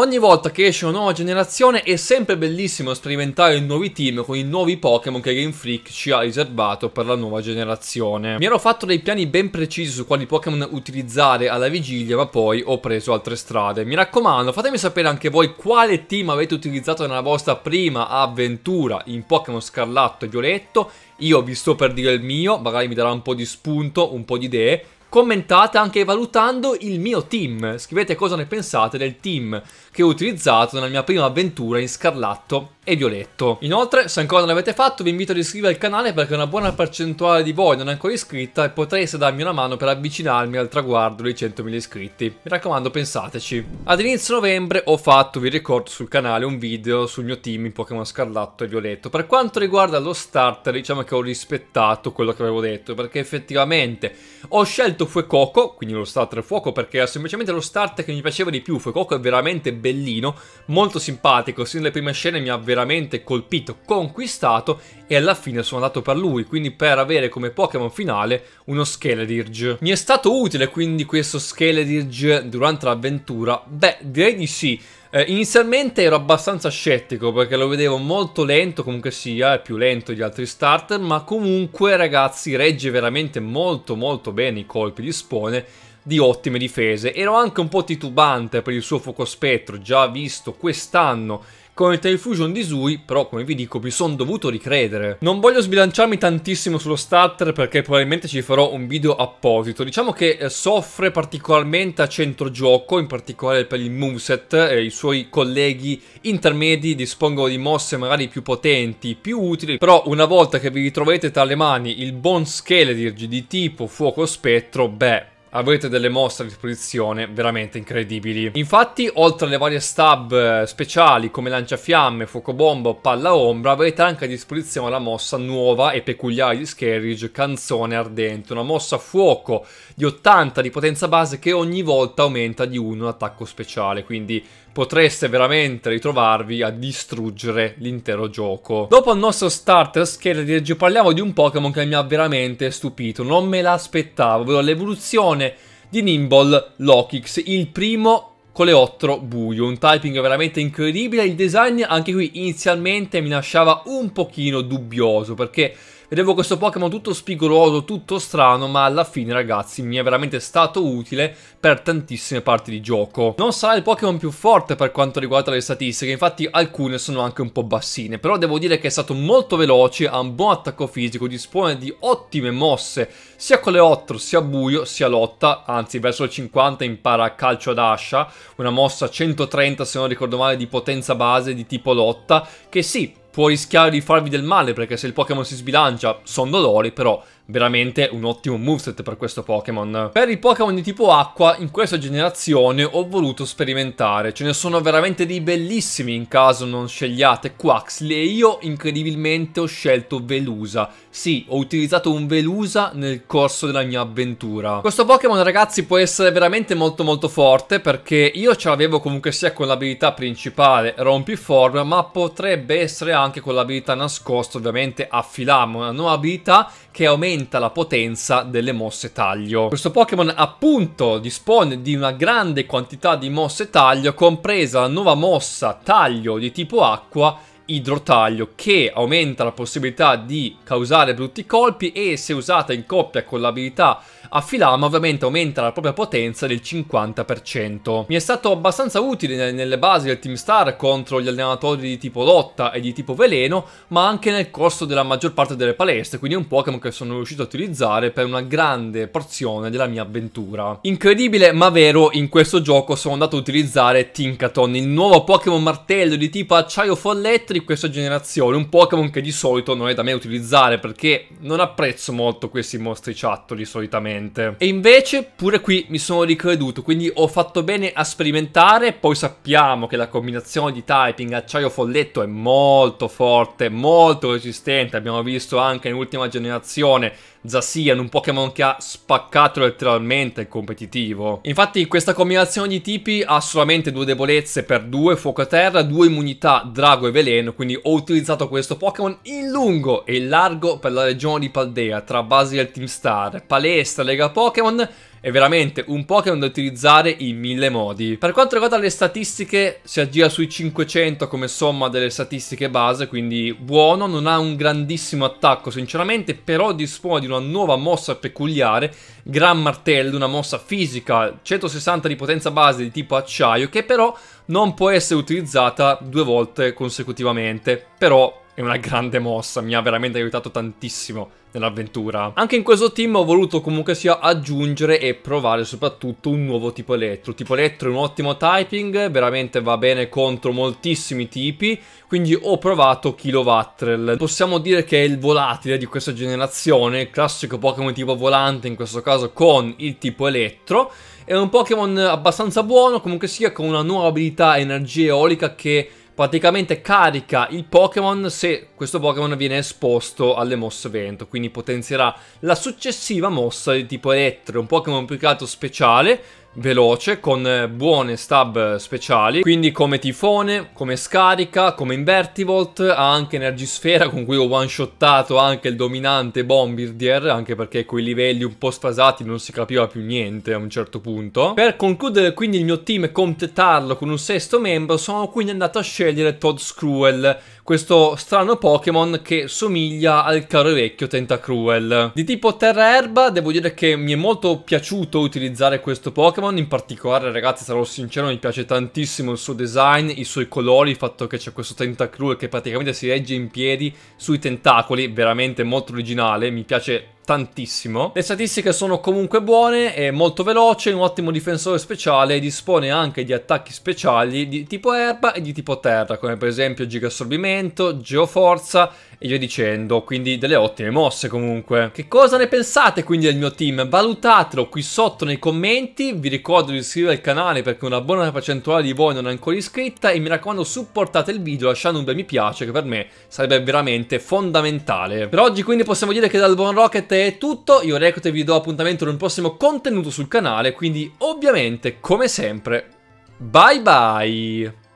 Ogni volta che esce una nuova generazione è sempre bellissimo sperimentare nuovi team con i nuovi Pokémon che Game Freak ci ha riservato per la nuova generazione. Mi ero fatto dei piani ben precisi su quali Pokémon utilizzare alla vigilia ma poi ho preso altre strade. Mi raccomando fatemi sapere anche voi quale team avete utilizzato nella vostra prima avventura in Pokémon Scarlatto e Violetto. Io vi sto per dire il mio, magari mi darà un po' di spunto, un po' di idee Commentate anche valutando il mio team, scrivete cosa ne pensate del team che ho utilizzato nella mia prima avventura in scarlatto e violetto. Inoltre, se ancora non l'avete fatto, vi invito ad iscrivervi al canale perché una buona percentuale di voi non è ancora iscritta e potreste darmi una mano per avvicinarmi al traguardo dei 100.000 iscritti. Mi raccomando, pensateci. Ad inizio novembre ho fatto, vi ricordo, sul canale un video sul mio team in Pokémon scarlatto e violetto. Per quanto riguarda lo starter, diciamo che ho rispettato quello che avevo detto perché effettivamente ho scelto scelto Fuecoco, quindi lo starter fuoco, perché era semplicemente lo starter che mi piaceva di più. Fuecoco è veramente bellino, molto simpatico, sin dalle prime scene mi ha veramente colpito, conquistato e alla fine sono andato per lui, quindi per avere come Pokémon finale uno Skeledirge. Mi è stato utile quindi questo Skeledirge durante l'avventura? Beh, direi di sì. Eh, inizialmente ero abbastanza scettico perché lo vedevo molto lento, comunque sia, è più lento di altri starter, ma comunque ragazzi regge veramente molto molto bene i colpi di spone di ottime difese. Ero anche un po' titubante per il suo fuoco spettro, già visto quest'anno con il Fusion di Sui, però come vi dico mi sono dovuto ricredere. Non voglio sbilanciarmi tantissimo sullo starter perché probabilmente ci farò un video apposito. Diciamo che eh, soffre particolarmente a centro gioco, in particolare per il moveset, eh, i suoi colleghi intermedi dispongono di mosse magari più potenti, più utili, però una volta che vi ritroverete tra le mani il buon scheletri di tipo fuoco spettro, beh avrete delle mosse a disposizione veramente incredibili. Infatti, oltre alle varie stab eh, speciali come lanciafiamme, fuocobomba o palla ombra, avrete anche a disposizione la mossa nuova e peculiare di Scarage, Canzone Ardente, una mossa a fuoco di 80 di potenza base che ogni volta aumenta di 1 attacco speciale, quindi potreste veramente ritrovarvi a distruggere l'intero gioco. Dopo il nostro starter Skellige parliamo di un Pokémon che mi ha veramente stupito, non me l'aspettavo, l'evoluzione di Nimble Lokix, il primo coleottero buio, un typing veramente incredibile, il design anche qui inizialmente mi lasciava un pochino dubbioso perché Vedevo questo Pokémon tutto spigoloso, tutto strano, ma alla fine ragazzi mi è veramente stato utile per tantissime parti di gioco. Non sarà il Pokémon più forte per quanto riguarda le statistiche, infatti alcune sono anche un po' bassine, però devo dire che è stato molto veloce, ha un buon attacco fisico, dispone di ottime mosse sia con le 8 sia buio sia lotta, anzi verso il 50 impara calcio ad ascia, una mossa 130 se non ricordo male di potenza base di tipo lotta, che sì, può rischiare di farvi del male perché se il Pokémon si sbilancia sono dolori, però veramente un ottimo moveset per questo Pokémon. Per i Pokémon di tipo acqua in questa generazione ho voluto sperimentare, ce ne sono veramente dei bellissimi in caso non scegliate Quaxly e io incredibilmente ho scelto Velusa. Sì, ho utilizzato un Velusa nel corso della mia avventura. Questo Pokémon ragazzi può essere veramente molto molto forte perché io ce l'avevo comunque sia con l'abilità principale Rompiform ma potrebbe essere anche con l'abilità nascosta ovviamente a Filamo, una nuova abilità che aumenta la potenza delle mosse taglio. Questo Pokémon appunto dispone di una grande quantità di mosse taglio, compresa la nuova mossa taglio di tipo acqua idrotaglio che aumenta la possibilità di causare brutti colpi e se usata in coppia con l'abilità a filama ovviamente aumenta la propria potenza del 50%. Mi è stato abbastanza utile nelle basi del Team Star contro gli allenatori di tipo lotta e di tipo veleno, ma anche nel corso della maggior parte delle palestre, quindi è un Pokémon che sono riuscito a utilizzare per una grande porzione della mia avventura. Incredibile ma vero, in questo gioco sono andato a utilizzare Tinkaton, il nuovo Pokémon martello di tipo acciaio follettrico di questa generazione, un Pokémon che di solito non è da me utilizzare perché non apprezzo molto questi mostri ciattoli solitamente. E invece pure qui mi sono ricreduto, quindi ho fatto bene a sperimentare, poi sappiamo che la combinazione di typing acciaio folletto è molto forte, molto resistente, abbiamo visto anche in ultima generazione Zacian, un Pokémon che ha spaccato letteralmente il competitivo. Infatti questa combinazione di tipi ha solamente due debolezze per due, fuoco a terra, due immunità, drago e veleno, Yen, quindi ho utilizzato questo Pokémon in lungo e in largo per la regione di Paldea, tra Basil del Team Star, palestra, Lega Pokémon, è veramente un Pokémon da utilizzare in mille modi. Per quanto riguarda le statistiche, si aggira sui 500 come somma delle statistiche base, quindi buono. Non ha un grandissimo attacco, sinceramente, però dispone di una nuova mossa peculiare, Gran Martello, una mossa fisica, 160 di potenza base di tipo acciaio, che però non può essere utilizzata due volte consecutivamente. Però è una grande mossa, mi ha veramente aiutato tantissimo nell'avventura. Anche in questo team ho voluto comunque sia aggiungere e provare soprattutto un nuovo tipo elettro. Tipo elettro è un ottimo typing, veramente va bene contro moltissimi tipi, quindi ho provato Kilowattrel. Possiamo dire che è il volatile di questa generazione, il classico Pokémon tipo volante in questo caso con il tipo elettro. È un Pokémon abbastanza buono, comunque sia con una nuova abilità energia eolica che praticamente carica il Pokémon se questo Pokémon viene esposto alle mosse vento, quindi potenzierà la successiva mossa di tipo elettro, un Pokémon più che altro speciale, veloce con eh, buone stab speciali quindi come tifone, come scarica, come invertivolt ha anche energisfera con cui ho one shottato anche il dominante bombardier anche perché quei livelli un po' sfasati non si capiva più niente a un certo punto per concludere quindi il mio team e completarlo con un sesto membro sono quindi andato a scegliere Todd Scruel questo strano Pokémon che somiglia al caro e vecchio Tentacruel. Di tipo terra erba devo dire che mi è molto piaciuto utilizzare questo Pokémon, in particolare ragazzi sarò sincero mi piace tantissimo il suo design, i suoi colori, il fatto che c'è questo Tentacruel che praticamente si regge in piedi sui tentacoli, veramente molto originale, mi piace tantissimo. Le statistiche sono comunque buone, è molto veloce, è un ottimo difensore speciale e dispone anche di attacchi speciali di tipo erba e di tipo terra, come per esempio gigassorbimento, geoforza e via dicendo, quindi delle ottime mosse comunque. Che cosa ne pensate quindi del mio team? Valutatelo qui sotto nei commenti, vi ricordo di iscrivervi al canale perché una buona percentuale di voi non è ancora iscritta e mi raccomando supportate il video lasciando un bel mi piace che per me sarebbe veramente fondamentale. Per oggi quindi possiamo dire che dal buon Rocket è tutto, io e vi do appuntamento ad un prossimo contenuto sul canale, quindi ovviamente come sempre bye bye!